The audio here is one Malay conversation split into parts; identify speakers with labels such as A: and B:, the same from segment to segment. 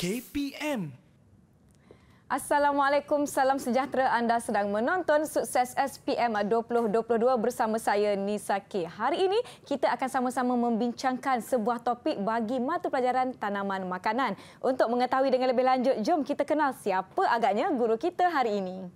A: KPM.
B: Assalamualaikum, salam sejahtera. Anda sedang menonton Sukses SPM 2022 bersama saya Nisa K. Hari ini kita akan sama-sama membincangkan sebuah topik bagi mata pelajaran tanaman makanan. Untuk mengetahui dengan lebih lanjut, jom kita kenal siapa agaknya guru kita hari ini.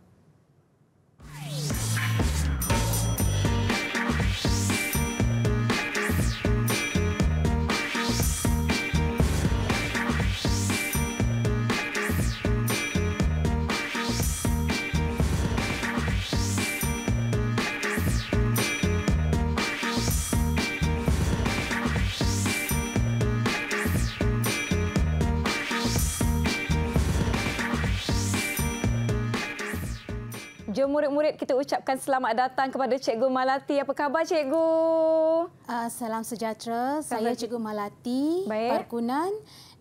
B: Jom murid-murid kita ucapkan selamat datang kepada Cikgu Malati. Apa khabar Cikgu? Uh, salam sejahtera. Saya Cikgu Malati, Baik. Perkunan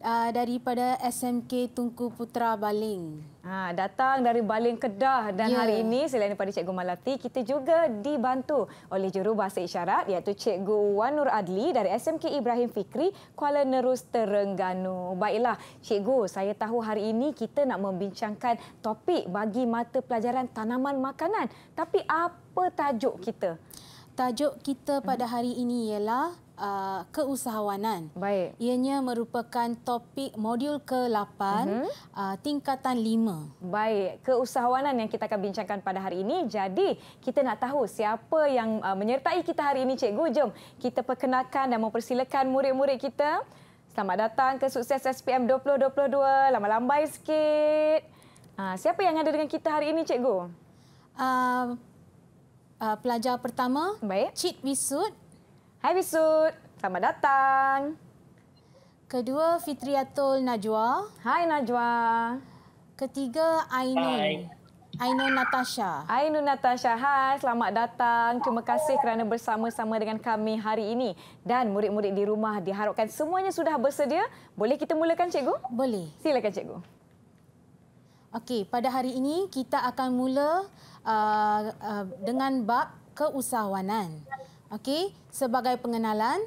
B: uh, daripada SMK Tunku Putra Baling. Ha, datang dari Baling Kedah dan yeah. hari ini selain daripada Cikgu Malati, kita juga dibantu oleh juru bahasa isyarat iaitu Cikgu Wan Nur Adli dari SMK Ibrahim Fikri, Kuala Nerus Terengganu. Baiklah, Cikgu, saya tahu hari ini kita nak membincangkan topik bagi mata pelajaran tanaman makanan. Tapi apa tajuk kita? Tajuk kita pada hari ini ialah
C: Uh, keusahawanan. Baik. Ianya merupakan topik modul ke-8
B: uh-huh. Mhm. uh, tingkatan 5. Baik, keusahawanan yang kita akan bincangkan pada hari ini. Jadi, kita nak tahu siapa yang uh, menyertai kita hari ini, cikgu. Jom kita perkenalkan dan mempersilakan murid-murid kita. Selamat datang ke Sukses SPM 2022. Lama-lambai sikit. Uh, siapa yang ada dengan kita hari ini, cikgu? Uh, uh, pelajar pertama, Baik. Cik Wisud. Hai
C: Bisut, selamat datang. Kedua Fitriatul Najwa.
B: Hai Najwa. Ketiga Ainun. Ainun Natasha. Ainun Natasha, hai selamat datang. Terima kasih kerana bersama-sama dengan kami hari ini. Dan murid-murid di rumah diharapkan semuanya sudah bersedia. Boleh kita mulakan cikgu? Boleh. Silakan cikgu. Okey, pada hari ini kita akan mula
C: uh, uh, dengan bab keusahawanan. Okey, sebagai pengenalan,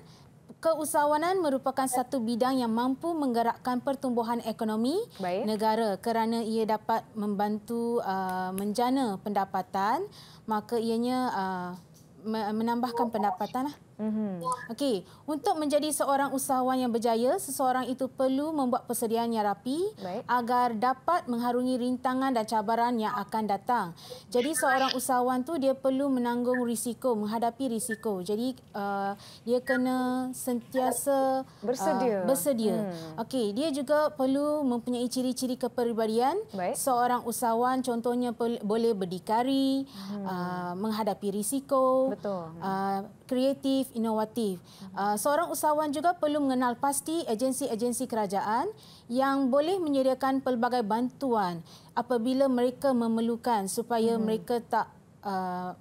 C: keusahawanan merupakan satu bidang yang mampu menggerakkan pertumbuhan ekonomi Baik. negara kerana ia dapat membantu uh, menjana pendapatan, maka ianya uh, menambahkan pendapatan. Lah. Mm-hmm. Okey, untuk menjadi seorang usahawan yang berjaya, seseorang itu perlu membuat persediaan yang rapi Baik. agar dapat mengharungi rintangan dan cabaran yang akan datang. Jadi seorang usahawan tu dia perlu menanggung risiko, menghadapi risiko. Jadi uh, dia kena sentiasa bersedia. Uh, bersedia. Hmm. Okey, dia juga perlu mempunyai ciri-ciri kepribadian. Seorang usahawan contohnya boleh berdikari, hmm. uh, menghadapi risiko. Betul. Uh, kreatif, inovatif. Uh, seorang usahawan juga perlu mengenal pasti agensi-agensi kerajaan yang boleh menyediakan pelbagai bantuan apabila mereka memerlukan supaya hmm. mereka tak uh,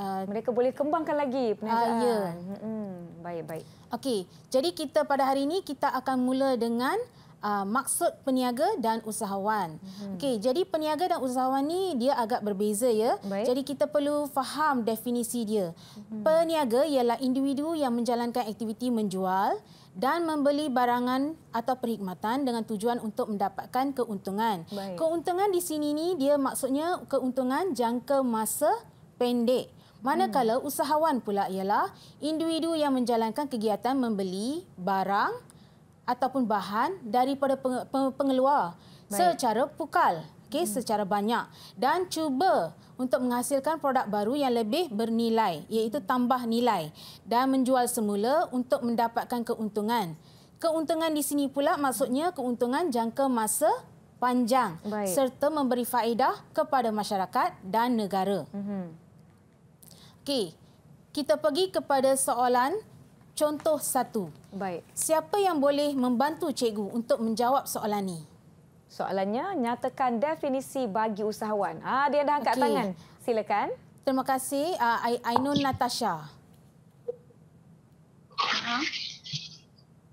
C: uh, mereka boleh kembangkan lagi perniagaan. Uh, ya. Hmm,
B: hmm, baik, baik.
C: Okey, jadi kita pada hari ini kita akan mula dengan uh, maksud peniaga dan usahawan. Hmm. Okey, jadi peniaga dan usahawan ni dia agak berbeza ya. Baik. Jadi kita perlu faham definisi dia. Hmm. Peniaga ialah individu yang menjalankan aktiviti menjual dan membeli barangan atau perkhidmatan dengan tujuan untuk mendapatkan keuntungan. Baik. Keuntungan di sini ni dia maksudnya keuntungan jangka masa pendek. Manakala hmm. usahawan pula ialah individu yang menjalankan kegiatan membeli barang ataupun bahan daripada pengeluar Baik. secara pukal okay, hmm. secara banyak dan cuba untuk menghasilkan produk baru yang lebih bernilai iaitu tambah nilai dan menjual semula untuk mendapatkan keuntungan keuntungan di sini pula maksudnya keuntungan jangka masa panjang Baik. serta memberi faedah kepada masyarakat dan negara. Mm -hmm. Okey, kita pergi kepada soalan
B: Contoh satu. Baik. Siapa yang boleh membantu cikgu untuk menjawab soalan ini? Soalannya, nyatakan definisi bagi usahawan. Ah, dia dah angkat okay. tangan. Silakan. Terima kasih. Uh, Ainun Natasha.
C: Ah.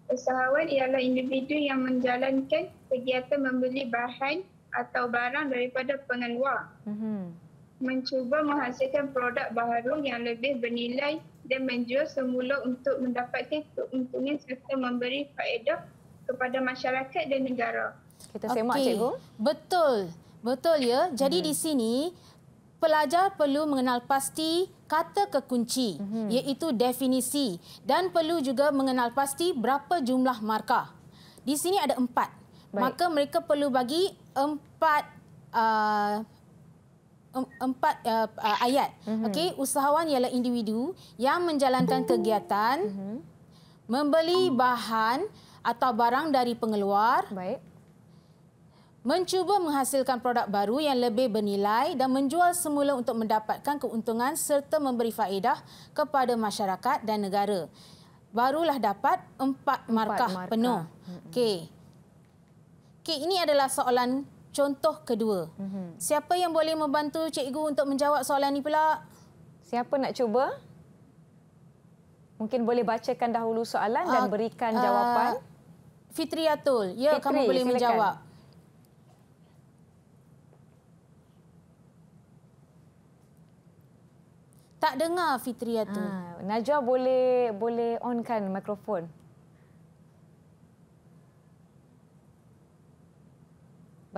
C: Usahawan ialah individu yang menjalankan
D: kegiatan membeli bahan atau barang daripada pengeluar. Mm -hmm. Mencuba menghasilkan produk baru yang lebih bernilai dan menjual semula untuk mendapatkan keuntungan serta memberi faedah kepada masyarakat dan negara.
B: Kita semak cikgu.
C: Betul. Betul ya. Jadi hmm. di sini pelajar perlu mengenal pasti kata kekunci hmm. iaitu definisi dan perlu juga mengenal pasti berapa jumlah markah. Di sini ada empat. Baik. Maka mereka perlu bagi empat uh, empat uh, uh, ayat. Mm-hmm. Okey, usahawan ialah individu yang menjalankan kegiatan mm-hmm. membeli bahan atau barang dari pengeluar. Baik. Mencuba menghasilkan produk baru yang lebih bernilai dan menjual semula untuk mendapatkan keuntungan serta memberi faedah kepada masyarakat dan negara. Barulah dapat empat markah, markah. penuh. Mhm. Okey. Okey, ini adalah soalan contoh kedua. Mm-hmm. Siapa yang boleh membantu cikgu untuk menjawab
B: soalan ini pula? Siapa nak cuba? Mungkin boleh bacakan dahulu soalan uh, dan ah, berikan uh, jawapan. Fitriatul, ya Fitri, kamu boleh silakan. menjawab. Tak dengar Fitriatul. Ah, Najwa boleh boleh onkan mikrofon.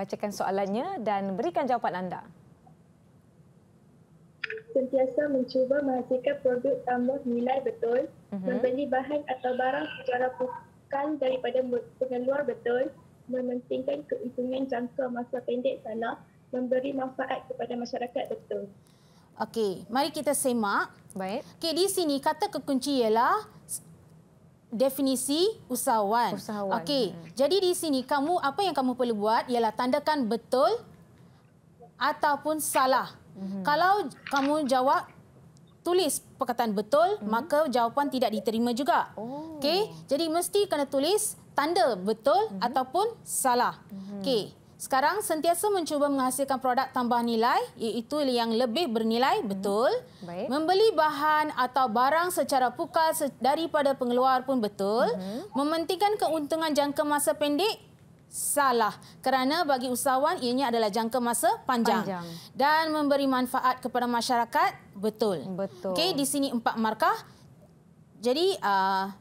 B: bacakan soalannya dan berikan jawapan anda.
D: Sentiasa mencuba menghasilkan produk tambah nilai betul, mm-hmm. membeli bahan atau barang secara pukal daripada pengeluar betul, mementingkan keuntungan jangka masa pendek salah, memberi manfaat kepada masyarakat betul.
C: Okey, mari kita semak. Baik. Okey, di sini kata kekunci ialah definisi usahawan. usahawan. Okey. Hmm. Jadi di sini kamu apa yang kamu perlu buat ialah tandakan betul ataupun salah. Hmm. Kalau kamu jawab tulis perkataan betul, hmm. maka jawapan tidak diterima juga. Oh. Okey. Jadi mesti kena tulis tanda betul hmm. ataupun salah. Hmm. Okey sekarang sentiasa mencuba menghasilkan produk tambah nilai iaitu yang lebih bernilai hmm. betul Baik. membeli bahan atau barang secara pukal daripada pengeluar pun betul hmm. mementingkan keuntungan jangka masa pendek salah kerana bagi usahawan ianya adalah jangka masa panjang, panjang. dan memberi manfaat kepada masyarakat betul, betul. okey di sini empat markah jadi uh,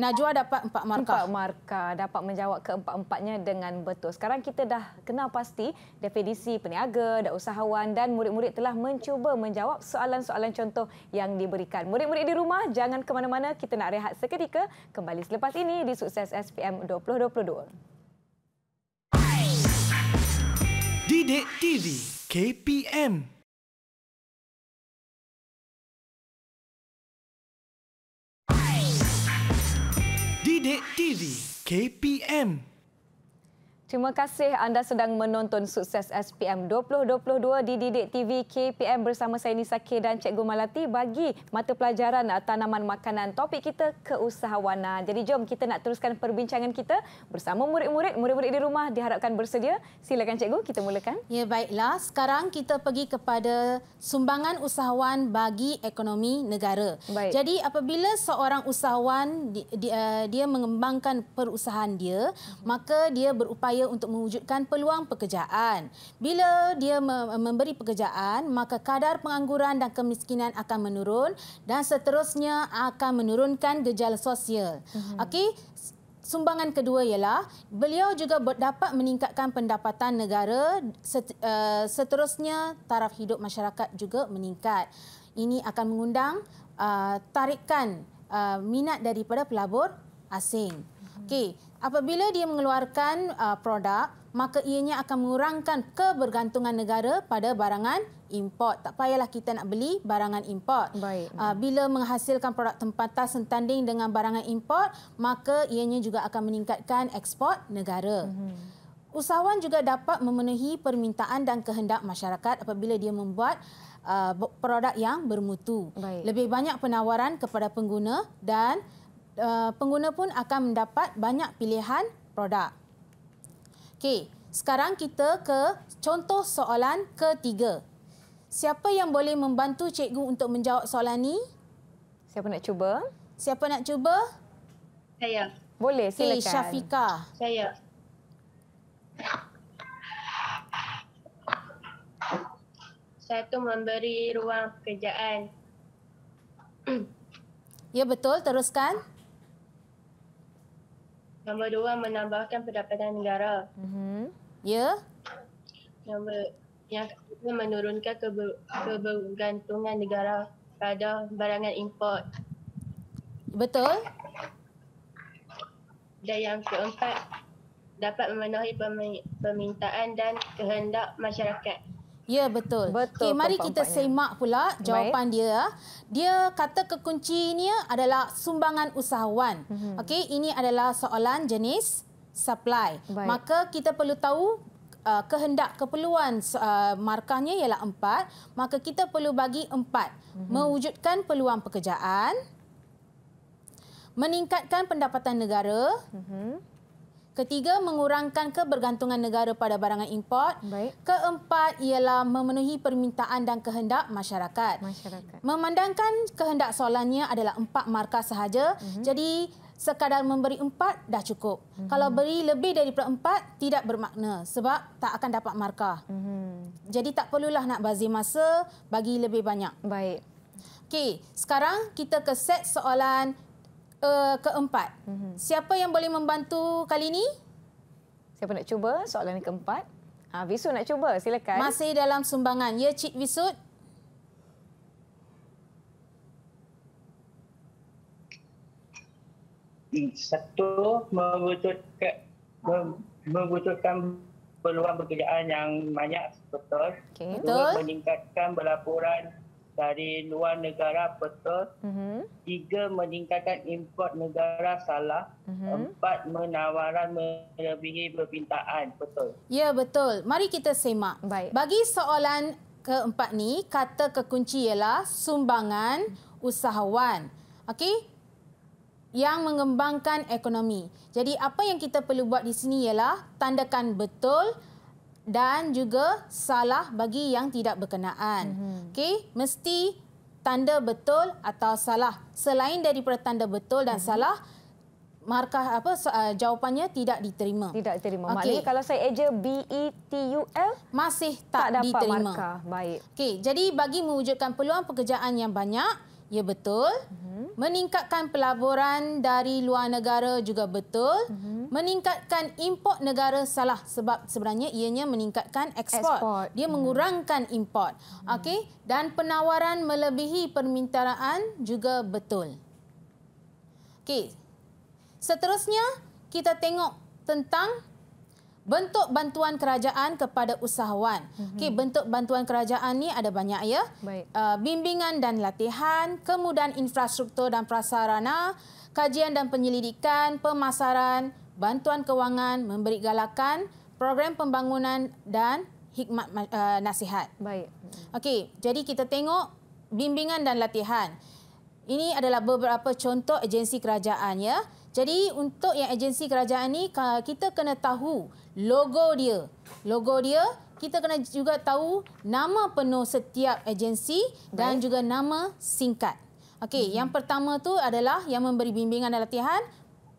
B: Najwa dapat empat markah. Empat markah. Dapat menjawab keempat-empatnya dengan betul. Sekarang kita dah kenal pasti definisi peniaga dan usahawan dan murid-murid telah mencuba menjawab soalan-soalan contoh yang diberikan. Murid-murid di rumah, jangan ke mana-mana. Kita nak rehat seketika. Kembali selepas ini di Sukses SPM 2022.
A: Didik TV KPM Didik TV KPM
B: Terima kasih anda sedang menonton Sukses SPM 2022 di Didik TV KPM bersama saya Nisa K dan Cikgu Malati bagi mata pelajaran tanaman makanan topik kita keusahawanan. Jadi jom kita nak teruskan perbincangan kita bersama murid-murid. Murid-murid di rumah diharapkan bersedia. Silakan Cikgu, kita mulakan. Ya, baiklah. Sekarang kita pergi kepada
C: sumbangan usahawan bagi ekonomi negara. Baik. Jadi apabila seorang usahawan eh, dia mengembangkan perusahaan dia, maka dia berupaya upaya untuk mewujudkan peluang pekerjaan. Bila dia memberi pekerjaan, maka kadar pengangguran dan kemiskinan akan menurun dan seterusnya akan menurunkan gejala sosial. Mhm. Okey, sumbangan kedua ialah beliau juga dapat meningkatkan pendapatan negara eh, seterusnya taraf hidup masyarakat juga meningkat. Ini akan mengundang eh, tarikan eh, minat daripada pelabur asing. Mhm. Okey. Apabila dia mengeluarkan uh, produk, maka ianya akan mengurangkan kebergantungan negara pada barangan import. Tak payahlah kita nak beli barangan import. Baik. Uh, bila menghasilkan produk tempatan sentanding dengan barangan import, maka ianya juga akan meningkatkan ekspor negara. Mm-hmm. Usahawan juga dapat memenuhi permintaan dan kehendak masyarakat apabila dia membuat uh, produk yang bermutu. Baik. Lebih banyak penawaran kepada pengguna dan Eh, pengguna pun akan mendapat banyak pilihan produk. Okey, sekarang kita ke contoh soalan ketiga. Siapa yang boleh membantu cikgu untuk menjawab soalan ni? Siapa nak cuba? Siapa nak cuba?
A: Saya. Boleh, silakan. Okay, Syafika. Saya. Saya tu memberi ruang pekerjaan.
C: Ya betul, teruskan.
A: Nombor dua, menambahkan pendapatan negara.
C: Mm-hmm. Ya. Yeah.
A: Nombor yang ketiga, menurunkan keber, kebergantungan negara pada barangan import. Betul. Dan yang keempat, dapat memenuhi permintaan dan kehendak masyarakat.
C: Ya, betul. betul okay, eh, mari kita semak pula jawapan Baik. dia. Dia kata kekuncinya adalah sumbangan usahawan. Mm -hmm. okay, ini adalah soalan jenis supply. Baik. Maka kita perlu tahu uh, kehendak keperluan uh, markahnya ialah empat. Maka kita perlu bagi empat. Mm -hmm. Mewujudkan peluang pekerjaan. Meningkatkan pendapatan negara. Mm -hmm. Ketiga, mengurangkan kebergantungan negara pada barangan import. Baik. Keempat, ialah memenuhi permintaan dan kehendak masyarakat. masyarakat. Memandangkan kehendak soalannya adalah empat markah sahaja. Uh mhm. -huh. Jadi, sekadar memberi empat dah cukup. Uh mhm. -huh. Kalau beri lebih dari empat, tidak bermakna sebab tak akan dapat markah. Uh mhm. -huh. Jadi, tak perlulah nak bazir masa bagi lebih banyak. Baik. Okey, sekarang kita ke set soalan uh, keempat. Mm-hmm. Siapa yang boleh membantu kali ini? Siapa nak
B: cuba soalan yang keempat? Ha, Visut nak cuba, silakan. Masih dalam sumbangan. Ya, Cik Visut?
D: Satu, membutuhkan, membutuhkan peluang pekerjaan yang banyak, betul. Okay. Betul. Dua, meningkatkan berlaporan dari luar negara betul. Mm-hmm. Tiga, meningkatkan import negara salah. Mm-hmm. Empat, menawaran melebihi permintaan
C: betul. Ya, betul. Mari kita semak. Baik. Bagi soalan keempat ni, kata kekunci ialah sumbangan usahawan. Okey? yang mengembangkan ekonomi. Jadi apa yang kita perlu buat di sini ialah tandakan betul dan juga salah bagi yang tidak berkenaan. Mm-hmm. Okey, mesti tanda betul atau salah. Selain daripada tanda betul dan mm-hmm. salah, markah apa eh, jawapannya tidak diterima. Tidak diterima. Okay. Maknanya kalau saya eja B E T U L masih tak, tak dapat diterima. markah. Baik. Okey, jadi bagi mewujudkan peluang pekerjaan yang banyak, Ya betul. Mm-hmm. Meningkatkan pelaburan dari luar negara juga betul. Mm-hmm. Meningkatkan import negara salah sebab sebenarnya ianya meningkatkan ekspor. Dia mm-hmm. mengurangkan import. Mm-hmm. Okey, dan penawaran melebihi permintaan juga betul. Okey. Seterusnya kita tengok tentang Bentuk bantuan kerajaan kepada usahawan. Mhm. Okey, bentuk bantuan kerajaan ni ada banyak ya. Uh, bimbingan dan latihan, kemudahan infrastruktur dan prasarana, kajian dan penyelidikan, pemasaran, bantuan kewangan, memberi galakan, program pembangunan dan hikmat uh, nasihat. Baik. Okey, jadi kita tengok bimbingan dan latihan. Ini adalah beberapa contoh agensi kerajaan ya. Jadi untuk yang agensi kerajaan ni kita kena tahu logo dia. Logo dia kita kena juga tahu nama penuh setiap agensi dan Baik. juga nama singkat. Okey, hmm. yang pertama tu adalah yang memberi bimbingan dan latihan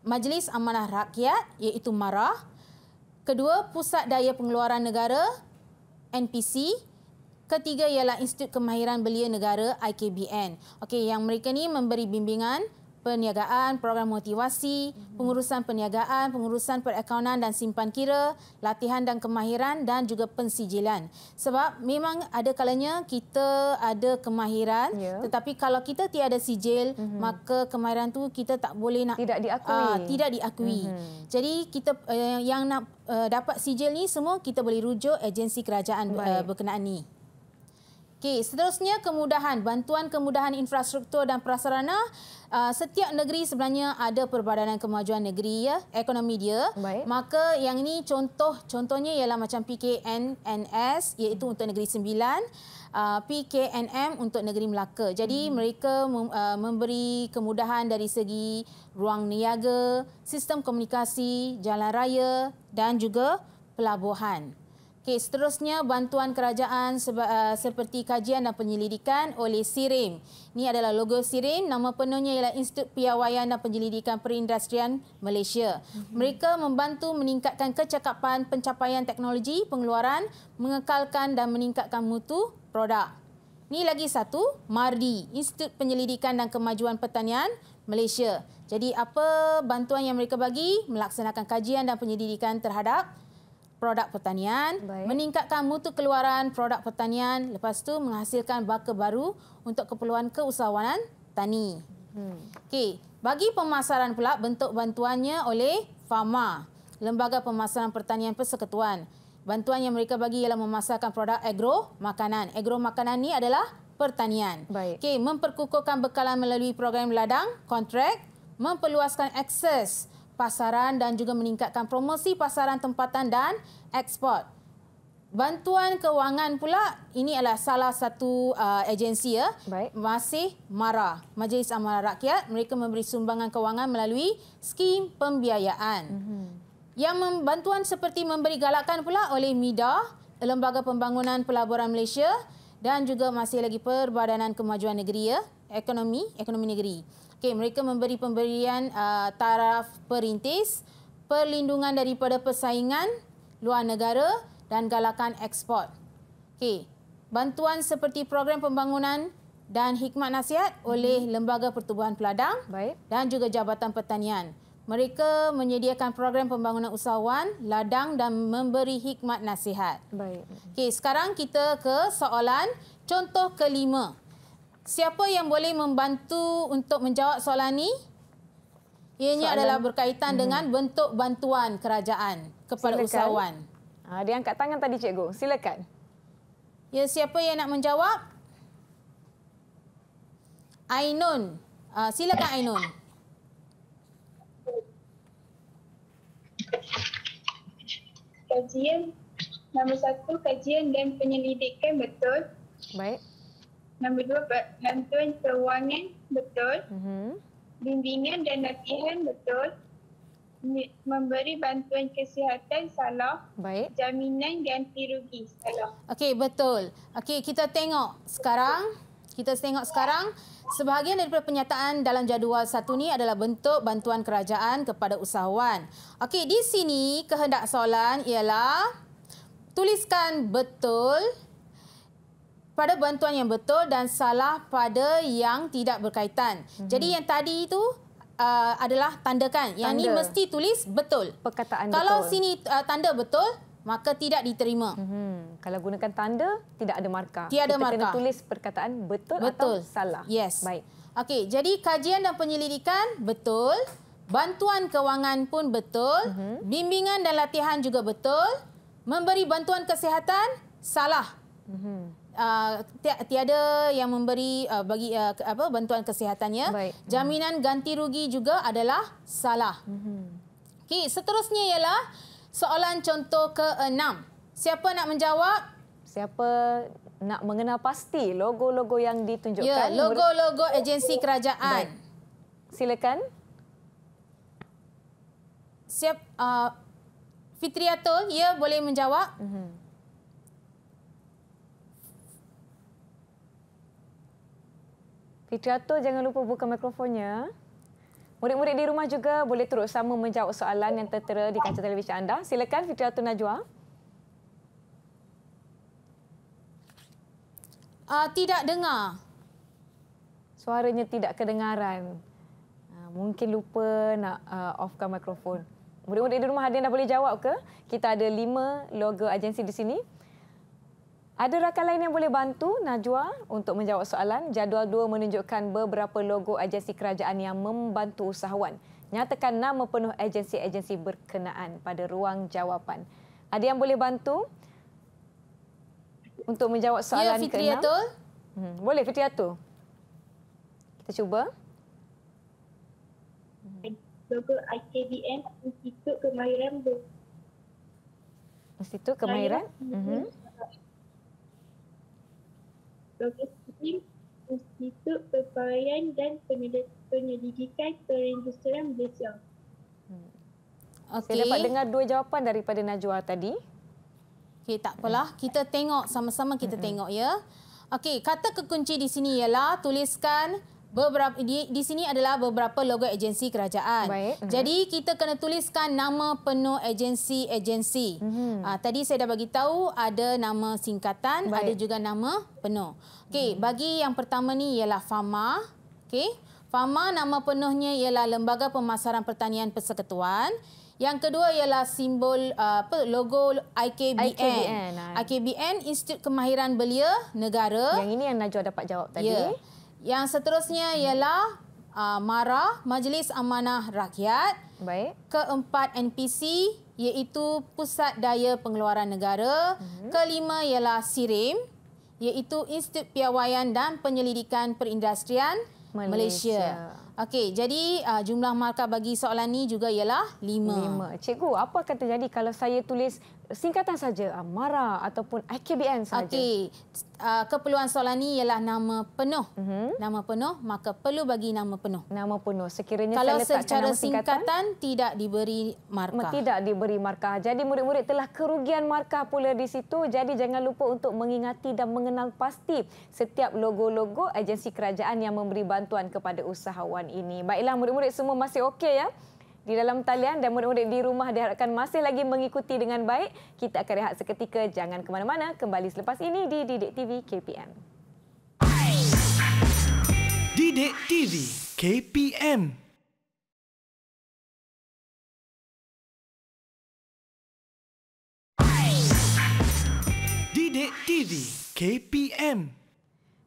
C: Majlis Amanah Rakyat iaitu MARA. Kedua, Pusat Daya Pengeluaran Negara NPC. Ketiga ialah Institut Kemahiran Belia Negara IKBN. Okey, yang mereka ni memberi bimbingan perniagaan, program motivasi, pengurusan perniagaan, pengurusan perakaunan dan simpan kira, latihan dan kemahiran dan juga pensijilan. Sebab memang ada kalanya kita ada kemahiran yeah. tetapi kalau kita tiada sijil mm-hmm. maka kemahiran tu kita tak boleh nak tidak diakui. Aa, ah, tidak diakui. Mm-hmm. Jadi kita uh, yang nak uh, dapat sijil ni semua kita boleh rujuk agensi kerajaan uh, berkenaan ni. Okey, seterusnya kemudahan, bantuan kemudahan infrastruktur dan prasarana Ah, setiap negeri sebenarnya ada perbadanan kemajuan negeri ya ekonomi dia Baik. maka yang ini contoh contohnya ialah macam PKNNS iaitu untuk negeri Sembilan ah, PKNM untuk negeri Melaka jadi hmm. mereka ah, memberi kemudahan dari segi ruang niaga sistem komunikasi jalan raya dan juga pelabuhan Okay, seterusnya bantuan kerajaan seba, uh, seperti kajian dan penyelidikan oleh SIRIM. Ini adalah logo SIRIM. Nama penuhnya ialah Institut Piawaian dan Penyelidikan Perindustrian Malaysia. Mhm. Mereka membantu meningkatkan kecakapan pencapaian teknologi pengeluaran, mengekalkan dan meningkatkan mutu produk. Ini lagi satu, MARDI, Institut Penyelidikan dan Kemajuan Pertanian Malaysia. Jadi apa bantuan yang mereka bagi? Melaksanakan kajian dan penyelidikan terhadap produk pertanian, Baik. meningkatkan mutu keluaran produk pertanian, lepas tu menghasilkan baka baru untuk keperluan keusahawanan tani. Hmm. Okey, bagi pemasaran pula bentuk bantuannya oleh Fama, Lembaga Pemasaran Pertanian Persekutuan. Bantuan yang mereka bagi ialah memasarkan produk agro makanan. Agro makanan ni adalah pertanian. Baik. Okey, memperkukuhkan bekalan melalui program ladang kontrak, memperluaskan akses pasaran dan juga meningkatkan promosi pasaran tempatan dan ekspor. Bantuan kewangan pula ini adalah salah satu uh, agensi ya Baik. masih MARA Majlis Amara Rakyat mereka memberi sumbangan kewangan melalui skim pembiayaan. Mm-hmm. Yang mem- bantuan seperti memberi galakan pula oleh MIDA Lembaga Pembangunan Pelaburan Malaysia dan juga masih lagi Perbadanan Kemajuan Negeri ya ekonomi ekonomi negeri. Okay, mereka memberi pemberian uh, taraf perintis, perlindungan daripada persaingan luar negara dan galakan ekspor. Okay, bantuan seperti program pembangunan dan hikmat nasihat hmm. oleh Lembaga Pertubuhan Peladang Baik. dan juga Jabatan Pertanian. Mereka menyediakan program pembangunan usahawan, ladang dan memberi hikmat nasihat. Baik. Okey, sekarang kita ke soalan contoh kelima. Siapa yang boleh membantu untuk menjawab soalan ini? Ianya soalan. adalah berkaitan hmm. dengan bentuk bantuan kerajaan kepada Silakan. usahawan. Ha, dia angkat tangan tadi, Cikgu. Silakan. Ya, siapa yang nak menjawab? Ainun. Uh, silakan, Ainun.
D: Kajian. nama satu, kajian dan penyelidikan betul. Baik. Nombor dua, bantuan kewangan betul. Mm-hmm. Bimbingan dan latihan betul. Memberi bantuan kesihatan salah. Baik. Jaminan ganti rugi salah.
C: Okey, betul. Okey, kita tengok sekarang. Kita tengok sekarang. Sebahagian daripada penyataan dalam jadual satu ni adalah bentuk bantuan kerajaan kepada usahawan. Okey, di sini kehendak soalan ialah tuliskan betul pada bantuan yang betul dan salah pada yang tidak berkaitan. Hmm. Jadi yang tadi itu uh, adalah tandakan. Tanda. Yang ini mesti tulis betul. Perkataan Kalau betul. sini uh, tanda betul, maka tidak diterima. Hmm. Kalau gunakan tanda, tidak ada markah. Tiada Kita markah. kena tulis
B: perkataan betul, betul. atau salah. Yes. Baik.
C: Okey, jadi kajian dan penyelidikan betul. Bantuan kewangan pun betul. Hmm. Bimbingan dan latihan juga betul. Memberi bantuan kesihatan, salah. Hmm uh, tiada yang memberi uh, bagi uh, apa bantuan kesihatannya Baik. jaminan hmm. ganti rugi juga adalah salah hmm. okey seterusnya ialah soalan contoh
B: ke-6 siapa nak menjawab siapa nak mengenal pasti logo-logo yang ditunjukkan ya logo-logo agensi kerajaan Baik. silakan
C: siap uh, Fitriatul ya
B: boleh menjawab mm-hmm. Fitriatul jangan lupa buka mikrofonnya. Murid-murid di rumah juga boleh terus sama menjawab soalan yang tertera di kaca televisyen anda. Silakan Fitriatul Najwa. Uh, tidak dengar. Suaranya tidak kedengaran. Uh, mungkin lupa nak uh, offkan mikrofon. Murid-murid di rumah ada yang dah boleh jawab ke? Kita ada lima logo agensi di sini. Ada rakan lain yang boleh bantu Najwa untuk menjawab soalan. Jadual 2 menunjukkan beberapa logo agensi kerajaan yang membantu usahawan. Nyatakan nama penuh agensi-agensi berkenaan pada ruang jawapan. Ada yang boleh bantu untuk menjawab ya, soalan ya, ke-6? Hmm, boleh Fitriatu. Kita cuba. Logo ITBM Institut Kemahiran Institut Kemahiran? Mhm. Uh-huh
D: logistik, institut perkhidmatan dan penyelidikan perindustrian
C: Malaysia. Okay.
B: Hmm. Saya dapat dengar dua jawapan daripada Najwa tadi.
C: Okey, tak apalah. Hmm. Kita tengok sama-sama kita hmm. tengok ya. Okey, kata kekunci di sini ialah tuliskan beberapa di, di sini adalah beberapa logo agensi kerajaan. Baik. Mhm. Jadi kita kena tuliskan nama penuh agensi-agensi. Mm-hmm. Ah, tadi saya dah bagi tahu ada nama singkatan, Baik. ada juga nama penuh. Okey, mm. bagi yang pertama ni ialah Fama. Okey. Fama nama penuhnya ialah Lembaga Pemasaran Pertanian Persekutuan. Yang kedua ialah simbol ah, apa logo IKBN. IKBN, ah. IKBN Institut Kemahiran Belia Negara. Yang ini yang Najwa dapat
B: jawab tadi. Yeah.
C: Yang seterusnya ialah uh, MARA, Majlis Amanah Rakyat. Baik. Keempat NPC iaitu Pusat Daya Pengeluaran Negara. Mm-hmm. Kelima ialah SIRIM iaitu Institut Piawaian dan Penyelidikan Perindustrian Malaysia. Malaysia. Okey, jadi uh, jumlah markah bagi soalan ni juga ialah lima. Lima. Cikgu, apa akan terjadi kalau saya tulis singkatan saja uh, Mara ataupun IKBN saja. Okey. Ah, keperluan soalan ini ialah nama penuh. Mm -hmm. Nama penuh maka perlu bagi nama penuh. Nama penuh. Sekiranya Kalau saya letakkan secara nama singkatan,
B: singkatan tidak diberi markah. Tidak diberi markah. Jadi murid-murid telah kerugian markah pula di situ. Jadi jangan lupa untuk mengingati dan mengenal pasti setiap logo-logo agensi kerajaan yang memberi bantuan kepada usahawan ini. Baiklah murid-murid semua masih okey ya? di dalam talian dan murid-murid di rumah diharapkan masih lagi mengikuti dengan baik. Kita akan rehat seketika. Jangan ke mana-mana. Kembali selepas ini di Didik TV KPM.
A: Didik TV KPM. Didik TV KPM.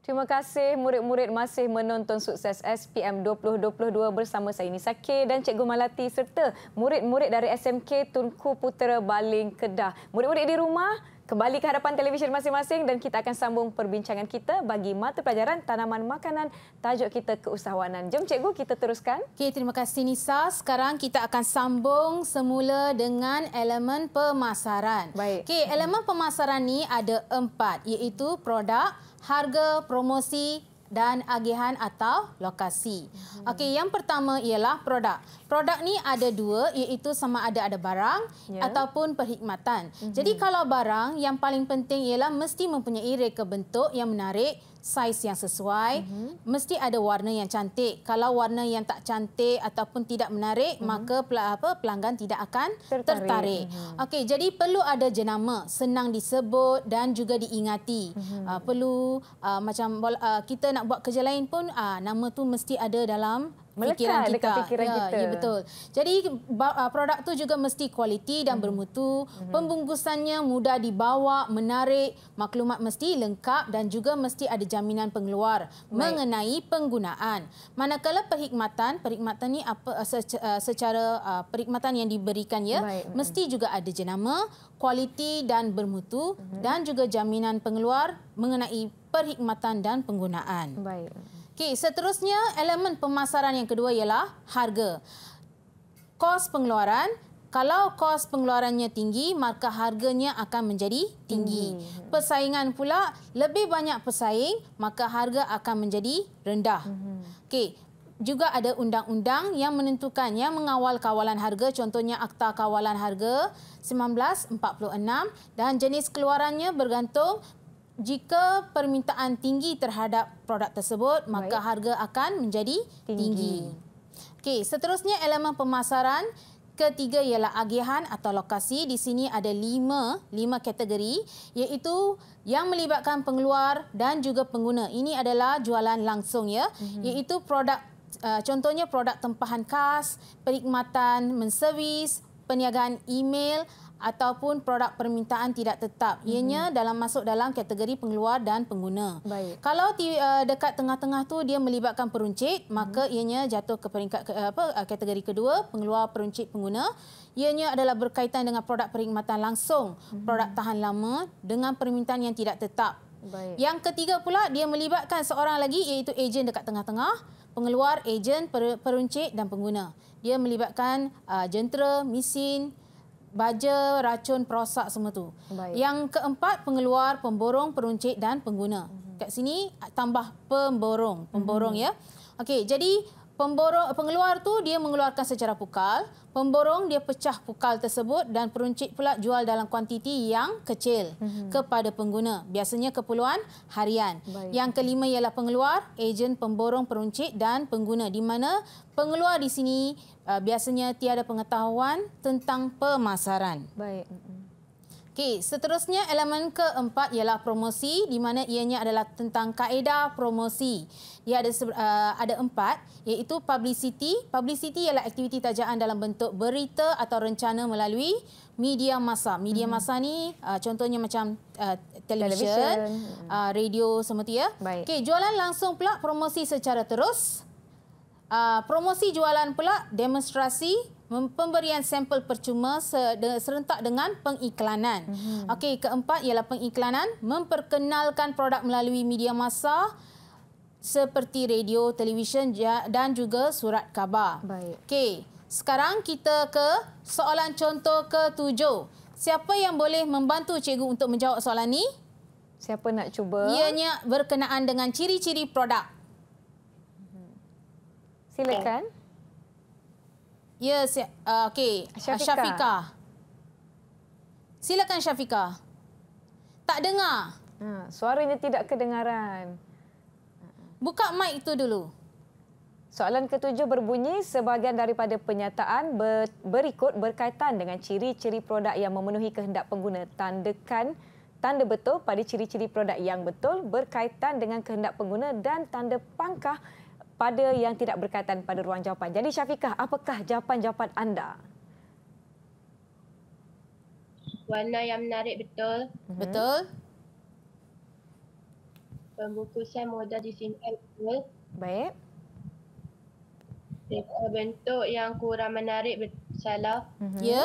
B: Terima kasih murid-murid masih menonton sukses SPM 2022 bersama saya Nisa K dan Cikgu Malati serta murid-murid dari SMK Tunku Putera Baling Kedah. Murid-murid di rumah, kembali ke hadapan televisyen masing-masing dan kita akan sambung perbincangan kita bagi mata pelajaran tanaman makanan tajuk kita keusahawanan. Jom cikgu kita teruskan. Okey, terima kasih
C: Nisa. Sekarang kita akan sambung semula dengan elemen pemasaran. Baik. Okey, elemen pemasaran ni ada empat iaitu produk, harga, promosi, dan agihan atau lokasi. Hmm. Okey, yang pertama ialah produk. Produk ni ada dua iaitu sama ada ada barang yeah. ataupun perkhidmatan. Hmm. Jadi kalau barang yang paling penting ialah mesti mempunyai reka bentuk yang menarik saiz yang sesuai. Mm-hmm. Mesti ada warna yang cantik. Kalau warna yang tak cantik ataupun tidak menarik, mm-hmm. maka apa pelanggan tidak akan tertarik. tertarik. Mm-hmm. Okey, jadi perlu ada jenama, senang disebut dan juga diingati. Mm-hmm. Uh, perlu uh, macam uh, kita nak buat kerja lain pun uh, nama tu mesti ada dalam fikiran kita. Dekat fikiran ya, kita. Ya, betul. Jadi uh, produk tu juga mesti kualiti dan hmm. bermutu. Hmm. Pembungkusannya mudah dibawa, menarik, maklumat mesti lengkap dan juga mesti ada jaminan pengeluar right. mengenai penggunaan. Manakala perkhidmatan, perkhidmatan ni apa uh, uh, secara perkhidmatan yang diberikan ya, right. Hmm. mesti juga ada jenama, kualiti dan bermutu hmm. dan juga jaminan pengeluar mengenai perkhidmatan dan penggunaan. Baik. Okey, seterusnya elemen pemasaran yang kedua ialah harga. Kos pengeluaran kalau kos pengeluarannya tinggi, maka harganya akan menjadi tinggi. tinggi. Hmm. Persaingan pula, lebih banyak pesaing, maka harga akan menjadi rendah. Mm-hmm. Okey, juga ada undang-undang yang menentukan, yang mengawal kawalan harga. Contohnya Akta Kawalan Harga 1946 dan jenis keluarannya bergantung jika permintaan tinggi terhadap produk tersebut, Baik. maka harga akan menjadi tinggi. tinggi. Okey, seterusnya elemen pemasaran ketiga ialah agihan atau lokasi. Di sini ada lima, lima kategori iaitu yang melibatkan pengeluar dan juga pengguna. Ini adalah jualan langsung ya, mm iaitu produk uh, contohnya produk tempahan kas, perkhidmatan, menservis, perniagaan email, ataupun produk permintaan tidak tetap. Mhm. Ianya -hmm. dalam masuk dalam kategori pengeluar dan pengguna. Baik. Kalau di, uh, eh, dekat tengah-tengah tu dia melibatkan peruncit, -hmm. maka ianya jatuh ke peringkat ke, apa eh, kategori kedua, pengeluar peruncit pengguna. Ianya adalah berkaitan dengan produk perkhidmatan langsung, -hmm. produk tahan lama dengan permintaan yang tidak tetap. Baik. Yang ketiga pula dia melibatkan seorang lagi iaitu ejen dekat tengah-tengah pengeluar, ejen, peruncit dan pengguna. Dia melibatkan uh, jentera, mesin, baja, racun, perosak semua tu. Baik. Yang keempat, pengeluar, pemborong, peruncit dan pengguna. Mm-hmm. Kat sini tambah pemborong, mhm. pemborong mm-hmm. ya. Okey, jadi pemborong pengeluar tu dia mengeluarkan secara pukal, pemborong dia pecah pukal tersebut dan peruncit pula jual dalam kuantiti yang kecil mm-hmm. kepada pengguna, biasanya keperluan harian. Baik. Yang kelima ialah pengeluar, ejen pemborong, peruncit dan pengguna di mana pengeluar di sini uh, biasanya tiada pengetahuan tentang pemasaran. Baik. Okey, seterusnya elemen keempat ialah promosi di mana ianya adalah tentang kaedah promosi. Ia ada uh, ada empat iaitu publicity. Publicity ialah aktiviti tajaan dalam bentuk berita atau rencana melalui media masa. Media massa hmm. ni uh, contohnya macam uh, television, television. Uh, radio semua tu ya. Okey, jualan langsung pula promosi secara terus. Uh, promosi jualan pula, demonstrasi, pemberian sampel percuma serentak dengan pengiklanan. Mm-hmm. Okey, keempat ialah pengiklanan, memperkenalkan produk melalui media massa seperti radio, televisyen dan juga surat khabar. Baik. Okey, sekarang kita ke soalan contoh ketujuh. Siapa yang boleh membantu cikgu untuk menjawab soalan ini? Siapa nak cuba? Ianya berkenaan dengan ciri-ciri produk. Silakan. Okay. Ya, si- uh, okey. Syafika. Syafika. Silakan
B: Syafika. Tak dengar. Ha, suaranya tidak kedengaran. Buka mic itu dulu. Soalan ketujuh berbunyi sebahagian daripada penyataan berikut berkaitan dengan ciri-ciri produk yang memenuhi kehendak pengguna. Tandakan tanda betul pada ciri-ciri produk yang betul berkaitan dengan kehendak pengguna dan tanda pangkah pada yang tidak berkaitan pada ruang jawapan. Jadi Syafiqah, apakah jawapan-jawapan anda?
A: Warna yang menarik betul. Mm-hmm. Betul. Pembungkusan modal di sini betul. Baik. Bentuk yang kurang menarik salah. Mhm. Ya.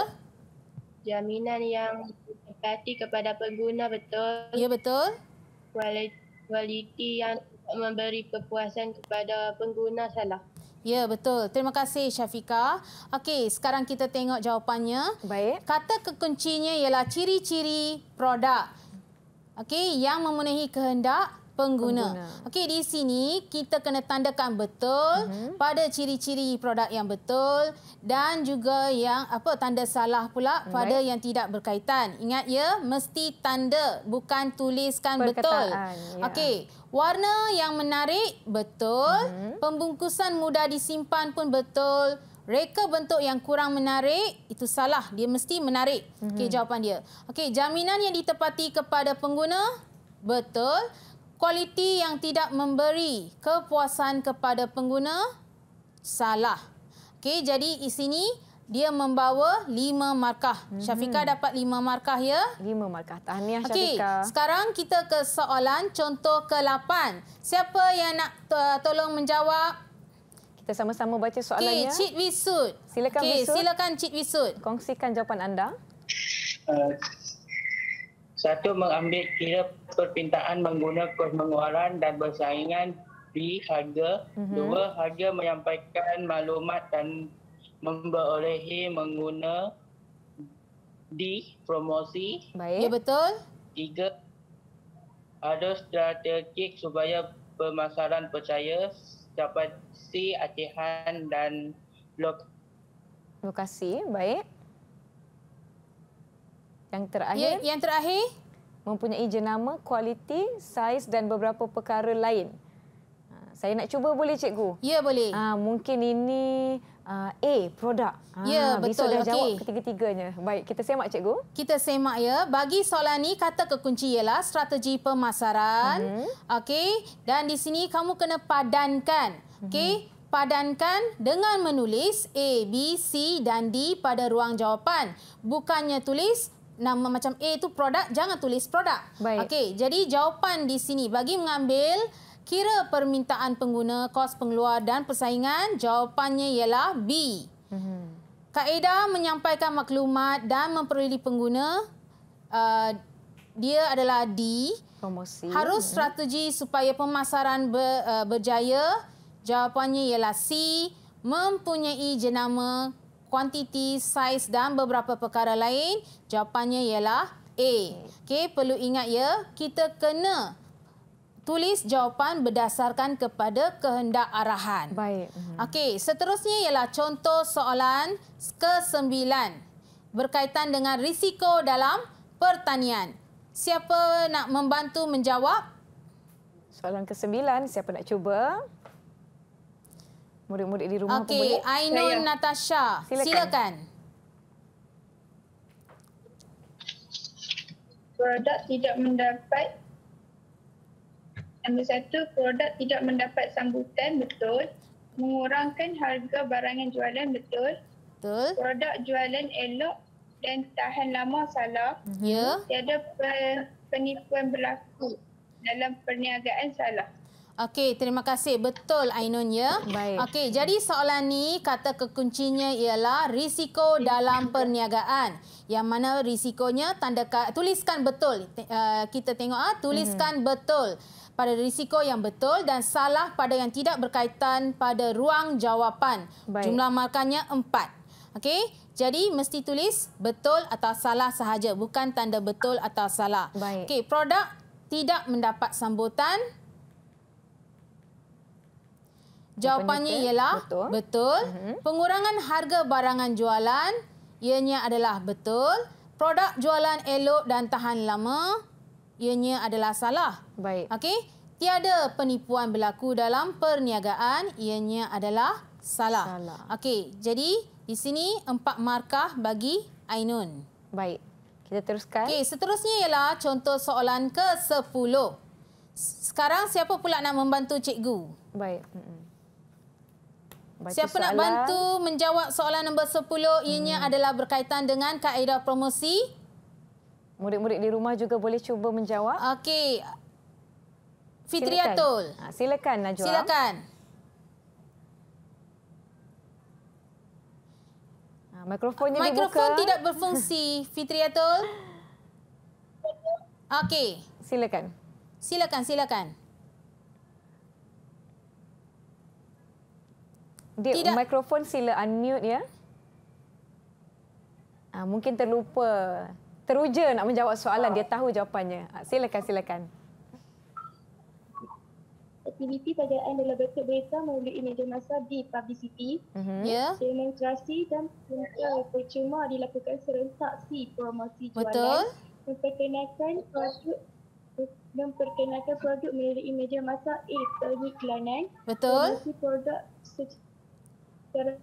A: Jaminan yang dikati kepada pengguna betul. Ya betul. Kualiti yang memberi kepuasan kepada pengguna salah.
C: Ya, betul. Terima kasih Syafika. Okey, sekarang kita tengok jawapannya. Baik. Kata kekuncinya ialah ciri-ciri produk. Okey, yang memenuhi kehendak pengguna. pengguna. Okey di sini kita kena tandakan betul uh-huh. pada ciri-ciri produk yang betul dan juga yang apa tanda salah pula right. pada yang tidak berkaitan. Ingat ya mesti tanda bukan tuliskan Perkataan, betul. Ya. Okey, warna yang menarik betul, uh-huh. pembungkusan mudah disimpan pun betul. Reka bentuk yang kurang menarik itu salah. Dia mesti menarik. Uh-huh. Okey mhm. jawapan dia. Okey, jaminan yang ditepati kepada pengguna betul kualiti yang tidak memberi kepuasan kepada pengguna salah. Okey, jadi di sini dia membawa lima markah. Hmm. Syafiqah dapat lima markah ya.
B: Lima markah. Tahniah Syafiqah. Okey,
C: sekarang kita ke soalan contoh ke-8. Siapa yang nak uh, tolong menjawab? Kita sama-sama baca soalan okay, ya. Okey, Cik Wisud. Silakan
D: okay, Wisut.
B: silakan Cik Wisud. Kongsikan jawapan anda.
A: Uh,
D: satu, mengambil kira permintaan mengguna kos pengeluaran dan persaingan di harga. Mm-hmm. Dua, harga menyampaikan maklumat dan memperolehi mengguna di promosi.
C: Baik. Ya, betul.
D: Tiga, ada strategi supaya pemasaran percaya dapat si atihan dan lokasi.
B: Lokasi, baik. Yang terakhir. Yang, yang terakhir. Mempunyai jenama, kualiti, saiz dan beberapa perkara lain. Ha, saya nak cuba boleh cikgu? Ya boleh. Ha, mungkin ini uh, A, produk. Ha, ya betul. Besok dah okay. jawab ketiga-tiganya. Baik, kita semak cikgu. Kita semak ya. Bagi
C: soalan ini kata kekunci ialah strategi pemasaran. Mm -hmm. Okey. Dan di sini kamu kena padankan. Okey. Mm -hmm. Padankan dengan menulis A, B, C dan D pada ruang jawapan. Bukannya tulis nama macam A itu produk, jangan tulis produk. Okey, jadi jawapan di sini bagi mengambil kira permintaan pengguna, kos pengeluar dan persaingan, jawapannya ialah B. Mhm. Kaedah menyampaikan maklumat dan memperoleh pengguna uh, dia adalah D. Promosi. Harus mhm. strategi supaya pemasaran ber, uh, berjaya. Jawapannya ialah C. Mempunyai jenama kuantiti, saiz dan beberapa perkara lain? Jawapannya ialah A. Okey, perlu ingat ya, kita kena tulis jawapan berdasarkan kepada kehendak arahan. Baik. Mhm. Okey, seterusnya ialah contoh soalan ke-9 berkaitan dengan risiko dalam pertanian. Siapa nak membantu menjawab?
B: Soalan ke-9, siapa nak cuba? murid-murid di rumah okay. pun boleh. Okey, Ainun Saya.
C: Natasha. Silakan. Silakan.
D: Produk tidak mendapat Nombor satu, produk tidak mendapat sambutan, betul. Mengurangkan harga barangan jualan, betul. Betul. Produk jualan elok dan tahan lama, salah. Yeah. Tiada penipuan berlaku dalam perniagaan, salah.
C: Okey, terima kasih. Betul Ainun ya. Baik. Okey, jadi soalan ni kata kekuncinya ialah risiko dalam perniagaan. Yang mana risikonya tanda tuliskan betul. Uh, kita tengok ah tuliskan -hmm. betul pada risiko yang betul dan salah pada yang tidak berkaitan pada ruang jawapan. Baik. Jumlah markahnya 4. Okey. Jadi mesti tulis betul atau salah sahaja bukan tanda betul atau salah. Okey, produk tidak mendapat sambutan. Jawapannya ialah betul. betul. Mhm. Pengurangan harga barangan jualan ianya adalah betul. Produk jualan elok dan tahan lama ianya adalah salah. Baik. Okey. Tiada penipuan berlaku dalam perniagaan ianya adalah salah. salah. Okey. Jadi di sini empat markah bagi Ainun. Baik. Kita teruskan. Okey, seterusnya ialah contoh soalan ke-10. Sekarang siapa pula nak membantu cikgu? Baik. Mm -mm.
B: Baca Siapa soalan. nak bantu
C: menjawab soalan nombor 10 ianya hmm. adalah berkaitan dengan kaedah promosi? Murid-murid
B: di rumah juga boleh cuba menjawab. Okey.
C: Fitriatul. Silakan. Ha,
B: silakan Najwa. Silakan. Ha, mikrofonnya dibuka. Mikrofon tidak berfungsi,
C: Fitriatul.
B: Okey. Silakan. Silakan, silakan. Dia Tidak. mikrofon sila unmute ya. Ah, mungkin terlupa. Teruja nak menjawab soalan, dia tahu jawapannya. Ah, silakan, silakan.
D: Aktiviti pajayaan dalam bentuk berita melalui media masa di publicity, mm-hmm. yeah. demonstrasi dan percuma dilakukan serentak si promosi jualan. Betul. Memperkenalkan produk memperkenalkan produk melalui media masa A, iklanan. Betul. Promosi produk terus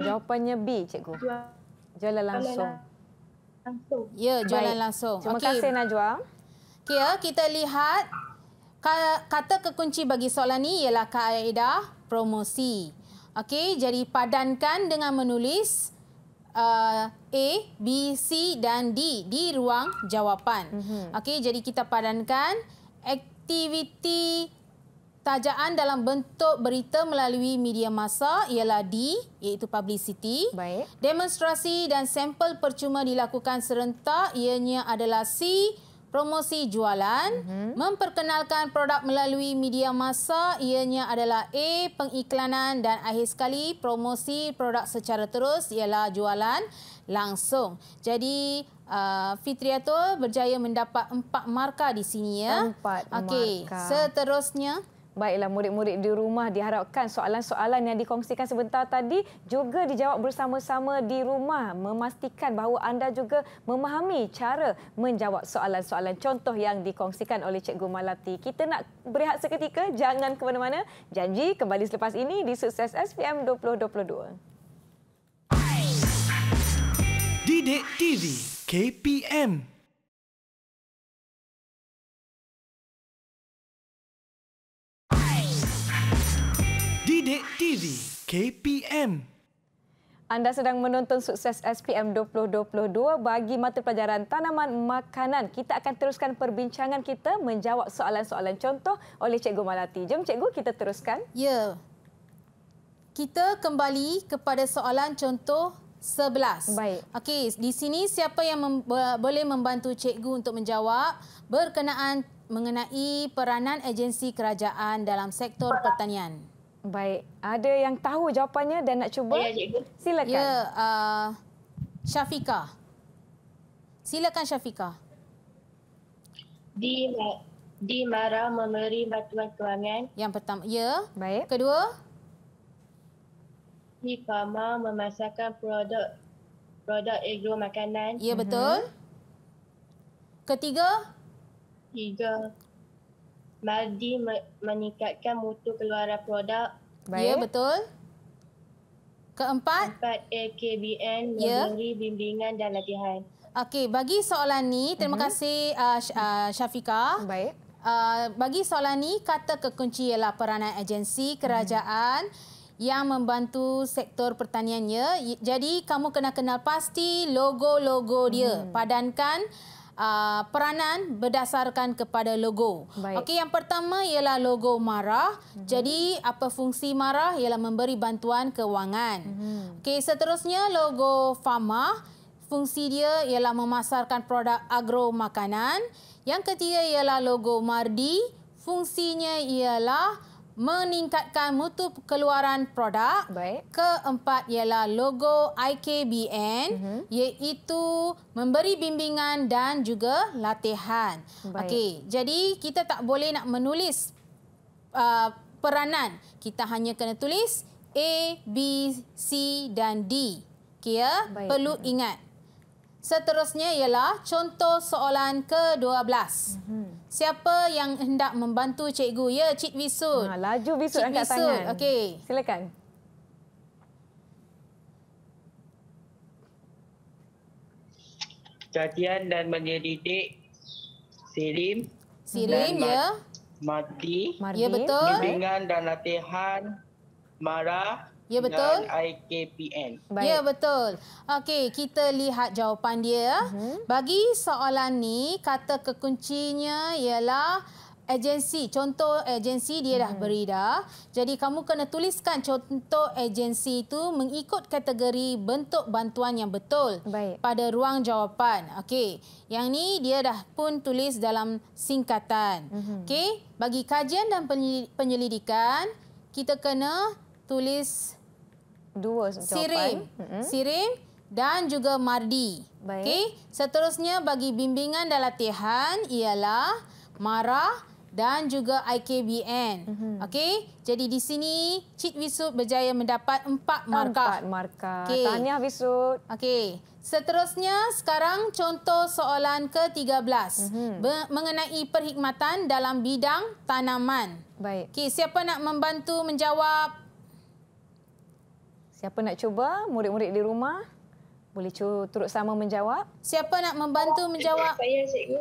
B: Jawapannya B, cikgu. Jualan langsung.
C: langsung. Ya, jualan Baik. langsung. Terima okay. kasih, Najwa. Okay, ya, kita lihat kata kekunci bagi soalan ini ialah kaedah promosi. Okay, jadi padankan dengan menulis uh, A, B, C dan D di ruang jawapan. Mm -hmm. Okey, jadi kita padankan aktiviti Tajaan dalam bentuk berita melalui media masa ialah D iaitu publicity. Baik. Demonstrasi dan sampel percuma dilakukan serentak ianya adalah C promosi jualan. Mm-hmm. Memperkenalkan produk melalui media masa ianya adalah A pengiklanan dan akhir sekali promosi produk secara terus ialah jualan langsung. Jadi Uh, Fitriatul berjaya mendapat empat markah di sini
B: ya. Empat okay. markah. Okey, seterusnya. Baiklah murid-murid di rumah diharapkan soalan-soalan yang dikongsikan sebentar tadi juga dijawab bersama-sama di rumah memastikan bahawa anda juga memahami cara menjawab soalan-soalan contoh yang dikongsikan oleh Cikgu Malati. Kita nak berehat seketika jangan ke mana-mana janji kembali selepas ini di Sukses SPM 2022.
A: Didik TV KPM
B: TV KPM. Anda sedang menonton sukses SPM 2022 bagi mata pelajaran tanaman makanan. Kita akan teruskan perbincangan kita menjawab soalan-soalan contoh oleh Cikgu Malati. Jom Cikgu kita teruskan. Ya. Kita kembali kepada soalan contoh 11. Baik. Okey,
C: di sini siapa yang mem- boleh membantu cikgu untuk menjawab berkenaan mengenai peranan agensi kerajaan dalam sektor pertanian? Baik.
B: Ada yang tahu jawapannya dan nak cuba? Ya, cikgu. Silakan. Ya,
C: uh, Syafika. Silakan Syafika. Di
A: di marah memberi bantuan kewangan. Yang pertama, ya. Baik. Kedua? Di farma memasakkan produk produk agro makanan. Ya, betul. Mm-hmm. Ketiga? Tiga bagi me- meningkatkan mutu keluaran produk. Baik. Ya, betul. Keempat? Keempat, AKBN ya. memberi bimbingan dan latihan.
C: Okey, bagi soalan ni, terima uh-huh. kasih uh, uh, Syafika. Baik. Uh, bagi soalan ni, kata kekunci ialah peranan agensi mhm. kerajaan uh-huh. yang membantu sektor pertanian. pertaniannya. Jadi, kamu kena kenal pasti logo-logo dia. Uh-huh. Padankan... Uh, peranan berdasarkan kepada logo. Okey, yang pertama ialah logo marah. Mm -hmm. Jadi apa fungsi marah? Ialah memberi bantuan kewangan. Mm -hmm. Okey, seterusnya logo fama. Fungsi dia ialah memasarkan produk agro makanan. Yang ketiga ialah logo mardi. Fungsinya ialah meningkatkan mutu keluaran produk. Baik. Keempat ialah logo IKBN mm -hmm. iaitu memberi bimbingan dan juga latihan. Okey, jadi kita tak boleh nak menulis uh, peranan. Kita hanya kena tulis A, B, C dan D. Okey ya? Perlu mhm. ingat. Seterusnya ialah contoh soalan ke-12. Mm-hmm. Siapa yang hendak membantu cikgu? Ya, Cik Wisut. Ha, ah, laju Wisut angkat Visut. tangan. Okay, Silakan.
D: Jadian dan menyelidik Sirim. Sirim, ya. Mardi. Ya, betul. Bimbingan dan latihan Mara. Ya betul. IKPN. Baik. Ya
C: betul. Okey, kita lihat jawapan dia. Uh mhm. -huh. Bagi soalan ni, kata kekuncinya ialah agensi. Contoh agensi dia dah hmm. beri dah. Jadi kamu kena tuliskan contoh agensi itu mengikut kategori bentuk bantuan yang betul Baik. pada ruang jawapan. Okey. Yang ni dia dah pun tulis dalam singkatan. Hmm. Okey, bagi kajian dan penyelidikan kita kena tulis dua jawapan. Sirim. Mm-hmm. Sirim dan juga Mardi. Baik. Okay. Seterusnya bagi bimbingan dan latihan ialah Mara dan juga IKBN. Mm-hmm. Okey, jadi di sini Cik Wisut berjaya mendapat empat markah. Empat markah. Okay. Tahniah Wisut. Okey, seterusnya sekarang contoh soalan ke-13. Mm-hmm. mengenai perkhidmatan dalam bidang tanaman. Baik. Okey, siapa nak membantu menjawab
B: Siapa nak cuba? Murid-murid di rumah boleh turut sama menjawab. Siapa nak membantu menjawab? Saya, cikgu.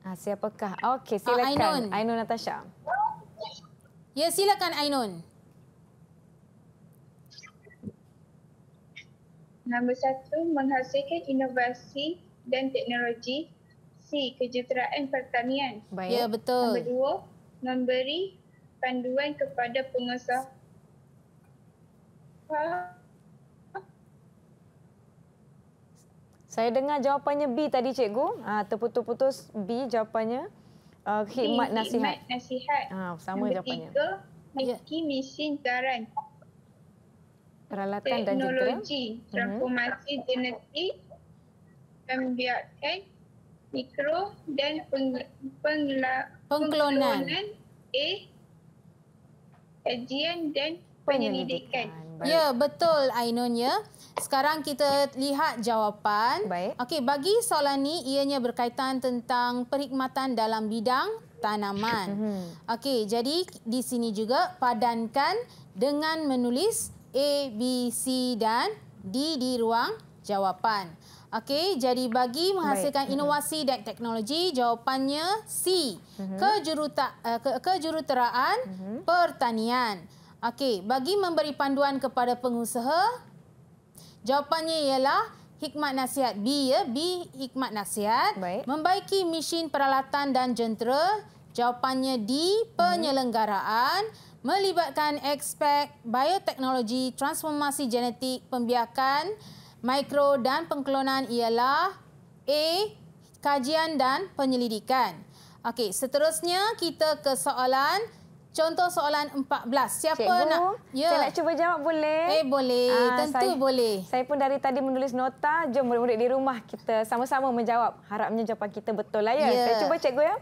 B: Ah, siapakah? Okey, ah, silakan. Ah, Ainun. Ainun Natasha.
C: Ya, silakan Ainun. Nombor satu, menghasilkan
D: inovasi dan teknologi. C, kejuteraan pertanian. Baik. Ya, betul. Nombor dua, memberi panduan kepada pengusaha
B: saya dengar jawapannya B tadi cikgu. Ha, terputus-putus B jawapannya. Uh, khidmat nasihat. Khidmat
D: nasihat. Ha, sama Number jawapannya. Nombor tiga, ya. Miki Mesin Taran.
B: Peralatan dan Teknologi, ya? mhm. transformasi mm-hmm. genetik,
D: pembiakan, mikro dan peng, pengla,
C: pengklonan. pengklonan. A, eh, kajian dan
B: penyelidikan.
C: penyelidikan. Ya, Baik. Ya, betul Ainun ya. Sekarang kita lihat jawapan. Baik. Okey, bagi soalan ni ianya berkaitan tentang perkhidmatan dalam bidang tanaman. Mhm. Okey, jadi di sini juga padankan dengan menulis A, B, C dan D di ruang jawapan. Okey, jadi bagi menghasilkan Baik. inovasi dan teknologi, jawapannya C. Mhm. Kejuruta, eh, kejuruteraan mhm. pertanian. Pertanian. Okey, bagi memberi panduan kepada pengusaha. Jawapannya ialah hikmat nasihat B ya, B hikmat nasihat. Baik. Membaiki mesin peralatan dan jentera. Jawapannya D penyelenggaraan. Melibatkan ekspek, bioteknologi, transformasi genetik, pembiakan, mikro dan pengklonan ialah A. Kajian dan penyelidikan. Okey, seterusnya kita ke soalan Contoh soalan 14. Siapa Cikgu, nak? Ya. Saya nak cuba
B: jawab boleh? Eh boleh, Aa, ah, tentu saya, boleh. Saya pun dari tadi menulis nota, jom murid-murid di rumah kita sama-sama menjawab. Harapnya jawapan kita betul lah ya. ya. Saya cuba cikgu ya.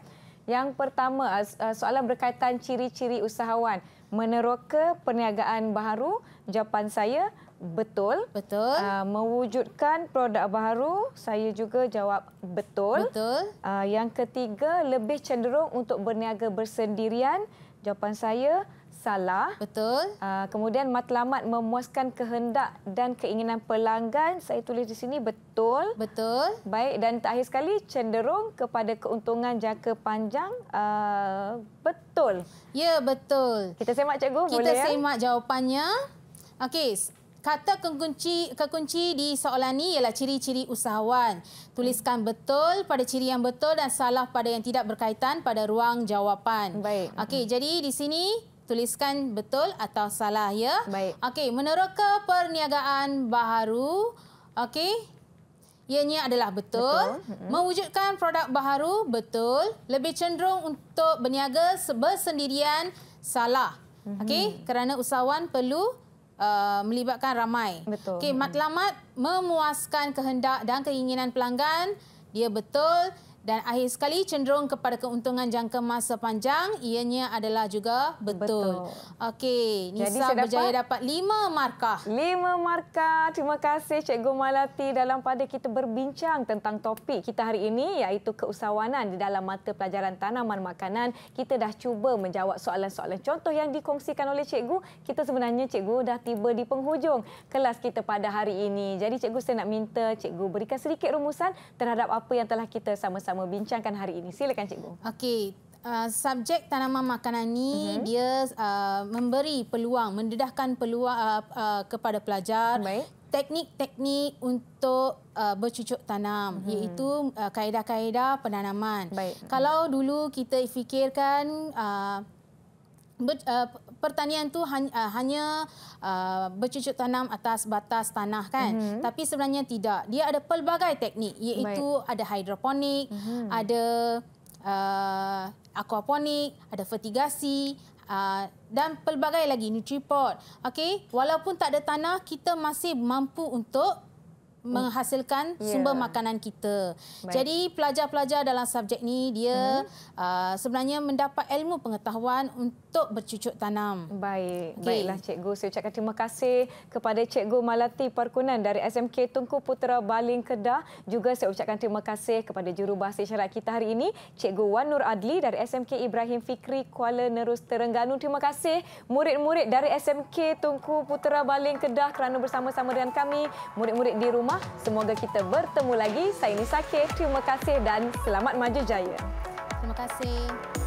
B: Yang pertama soalan berkaitan ciri-ciri usahawan meneroka perniagaan baharu. Jawapan saya betul. Betul. Aa, ah, mewujudkan produk baharu, saya juga jawab betul. Betul. Aa, ah, yang ketiga lebih cenderung untuk berniaga bersendirian. Jawapan saya salah. Betul. Ah, kemudian matlamat memuaskan kehendak dan keinginan pelanggan. Saya tulis di sini betul. Betul. Baik dan terakhir sekali cenderung kepada keuntungan jangka panjang. Ah, betul. Ya betul. Kita semak cikgu Kita boleh ya? Kita semak jawapannya.
C: Okey, Kata kekunci, kekunci di soalan ini ialah ciri-ciri usahawan. Tuliskan betul pada ciri yang betul dan salah pada yang tidak berkaitan pada ruang jawapan. Baik. Okey, hmm. jadi di sini tuliskan betul atau salah ya. Baik. Okey, meneroka perniagaan baharu, okey. Ianya adalah betul. betul. Hmm. Mewujudkan produk baharu betul, lebih cenderung untuk berniaga bersendirian salah. Hmm. Okey, kerana usahawan perlu uh, melibatkan ramai. Betul. Okay, matlamat memuaskan kehendak dan keinginan pelanggan. Dia betul dan akhir sekali cenderung kepada keuntungan jangka masa panjang ianya adalah juga betul. betul. Okey, Nisa Jadi berjaya dapat
B: lima markah. Lima markah. Terima kasih Cikgu Malati dalam pada kita berbincang tentang topik kita hari ini iaitu keusahawanan di dalam mata pelajaran tanaman makanan. Kita dah cuba menjawab soalan-soalan contoh yang dikongsikan oleh Cikgu. Kita sebenarnya Cikgu dah tiba di penghujung kelas kita pada hari ini. Jadi Cikgu saya nak minta Cikgu berikan sedikit rumusan terhadap apa yang telah kita sama-sama bersama bincangkan hari ini. Silakan cikgu. Okey. Uh, subjek tanaman makanan ini uh mhm. -huh. dia uh, memberi peluang, mendedahkan
C: peluang uh, uh, kepada pelajar teknik-teknik untuk uh, bercucuk tanam mhm. uh -huh. iaitu kaedah-kaedah uh, penanaman. Baik. Kalau dulu kita fikirkan uh, ber, uh, pertanian tu ah, hanya, uh, bercucuk tanam atas batas tanah kan mm -hmm. tapi sebenarnya tidak dia ada pelbagai teknik iaitu Baik. ada hidroponik mm -hmm. ada uh, aquaponik ada fertigasi Uh, dan pelbagai lagi nutriport. Okay? walaupun tak ada tanah, kita masih mampu untuk Hmm. menghasilkan yeah. sumber makanan kita. Baik. Jadi pelajar-pelajar dalam subjek ni dia hmm. uh, sebenarnya
B: mendapat ilmu pengetahuan untuk bercucuk tanam. Baik. Okay. Baiklah cikgu, saya ucapkan terima kasih kepada cikgu Malati Parkunan dari SMK Tunku Putera Baling Kedah. Juga saya ucapkan terima kasih kepada jurubahasa isyarat kita hari ini, cikgu Wan Nur Adli dari SMK Ibrahim Fikri Kuala Nerus Terengganu. Terima kasih murid-murid dari SMK Tunku Putera Baling Kedah kerana bersama-sama dengan kami, murid-murid di rumah Allah. Semoga kita bertemu lagi. Saya Nisa K. Terima kasih dan selamat maju jaya.
C: Terima kasih.